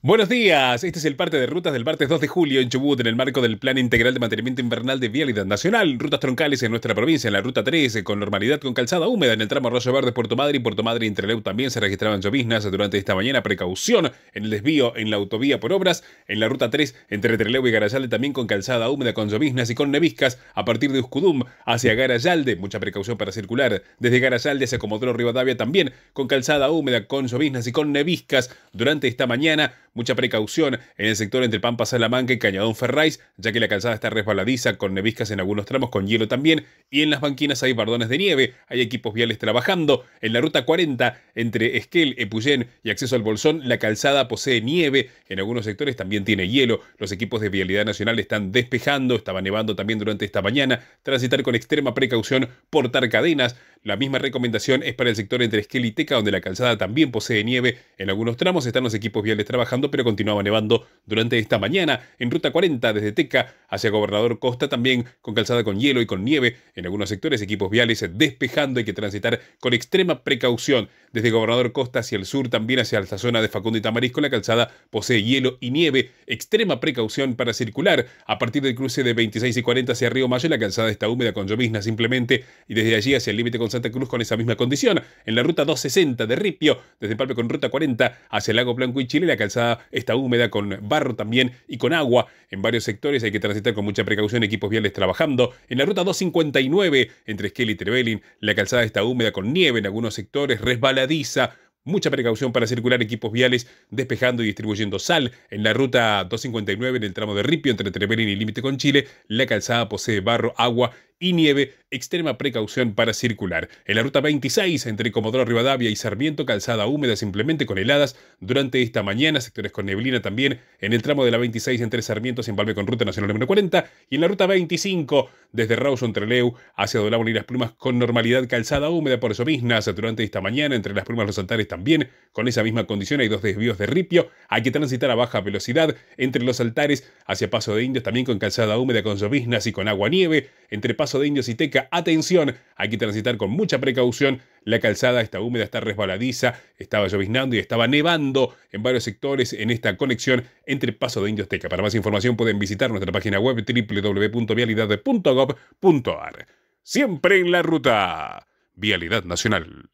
Buenos días, este es el parte de rutas del martes 2 de julio en Chubut en el marco del Plan Integral de Mantenimiento Invernal de Vialidad Nacional. Rutas troncales en nuestra provincia, en la ruta 13, con normalidad con calzada húmeda en el tramo Arroyo Verde Puerto Madre y Puerto Madre entreleu también se registraban lloviznas durante esta mañana. Precaución en el desvío en la autovía por obras. En la ruta 3, entre Entreleu y Garayalde también con calzada húmeda con lloviznas y con neviscas a partir de Uscudum hacia Garayalde. Mucha precaución para circular. Desde Garayalde hacia Comodoro Rivadavia también con calzada húmeda con lloviznas y con neviscas durante esta mañana. Mucha precaución en el sector entre Pampa Salamanca y Cañadón ferrais ya que la calzada está resbaladiza con neviscas en algunos tramos, con hielo también, y en las banquinas hay bardones de nieve, hay equipos viales trabajando. En la ruta 40, entre Esquel, Epuyén y acceso al Bolsón, la calzada posee nieve, en algunos sectores también tiene hielo. Los equipos de Vialidad Nacional están despejando, estaba nevando también durante esta mañana. Transitar con extrema precaución, portar cadenas. La misma recomendación es para el sector entre Esquel y Teca, donde la calzada también posee nieve. En algunos tramos están los equipos viales trabajando, pero continuaba nevando durante esta mañana. En ruta 40, desde Teca hacia Gobernador Costa, también con calzada con hielo y con nieve. En algunos sectores, equipos viales despejando. Hay que transitar con extrema precaución. Desde Gobernador Costa hacia el sur, también hacia la zona de Facundo y Tamarisco, la calzada posee hielo y nieve. Extrema precaución para circular. A partir del cruce de 26 y 40 hacia Río Mayo, la calzada está húmeda con llovizna simplemente. Y desde allí hacia el límite con Santa Cruz con esa misma condición. En la ruta 260 de Ripio, desde parque con ruta 40 hacia el Lago Blanco y Chile, la calzada está húmeda con barro también y con agua. En varios sectores hay que transitar con mucha precaución, equipos viales trabajando. En la ruta 259 entre Esquel y Trevelin, la calzada está húmeda con nieve en algunos sectores, resbaladiza mucha precaución para circular equipos viales, despejando y distribuyendo sal. En la ruta 259, en el tramo de Ripio, entre Trevelin y límite con Chile, la calzada posee barro, agua y nieve, extrema precaución para circular. En la ruta 26, entre Comodoro Rivadavia y Sarmiento, calzada húmeda simplemente con heladas durante esta mañana, sectores con neblina también en el tramo de la 26 entre Sarmiento se envuelve con ruta nacional número 40 y en la ruta 25 desde Rawson Treleu hacia Dolabón y Las Plumas con normalidad calzada húmeda por Sobisnas durante esta mañana, entre Las Plumas los Altares también con esa misma condición, hay dos desvíos de ripio, hay que transitar a baja velocidad entre los altares hacia Paso de Indios también con calzada húmeda con Sobisnas y con agua nieve, entre Paso de Indios y Teca. Atención, hay que transitar con mucha precaución. La calzada está húmeda, está resbaladiza, estaba lloviznando y estaba nevando en varios sectores en esta conexión entre Paso de Indios Teca. Para más información pueden visitar nuestra página web www.vialidad.gov.ar. Siempre en la ruta. Vialidad Nacional.